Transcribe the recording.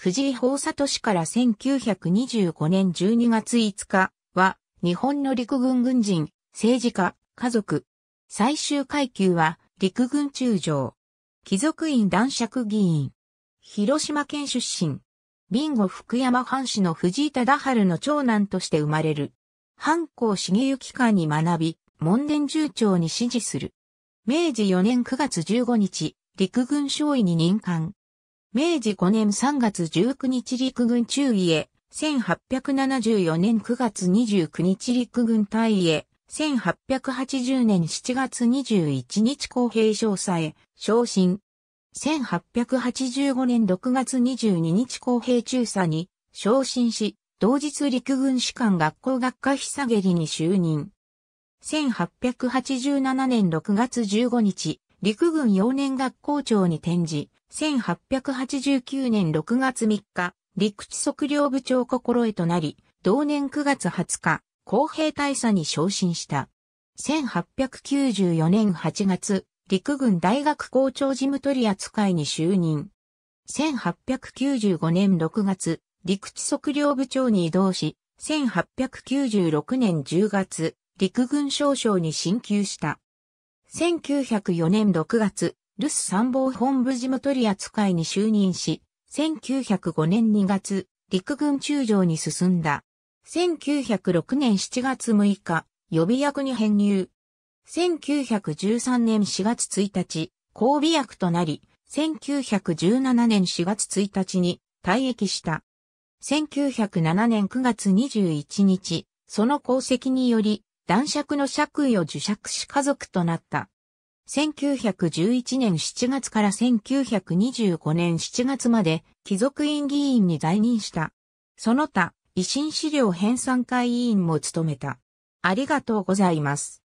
藤井法里氏から1925年12月5日は、日本の陸軍軍人、政治家、家族。最終階級は、陸軍中将。貴族院男爵議員。広島県出身。ビンゴ福山藩士の藤井忠春の長男として生まれる。藩校重行官に学び、門殿重長に指示する。明治4年9月15日、陸軍少尉に任官。明治5年3月19日陸軍中尉へ、1874年9月29日陸軍大尉へ、1880年7月21日公平少佐へ、昇進。1885年6月22日公平中佐に昇進し、同日陸軍士官学校学科さ下りに就任。1887年6月15日、陸軍幼年学校長に転じ、1889年6月3日、陸地測量部長心得となり、同年9月20日、公平大佐に昇進した。1894年8月、陸軍大学校長事務取扱いに就任。1895年6月、陸地測量部長に移動し、1896年10月、陸軍少将に進級した。1904年6月、留守参謀本部事務取扱いに就任し、1905年2月、陸軍中将に進んだ。1906年7月6日、予備役に編入。1913年4月1日、交尾役となり、1917年4月1日に退役した。1907年9月21日、その功績により、男爵の爵位を受爵し家族となった。1911年7月から1925年7月まで貴族院議員に在任した。その他、維新資料編纂会委員も務めた。ありがとうございます。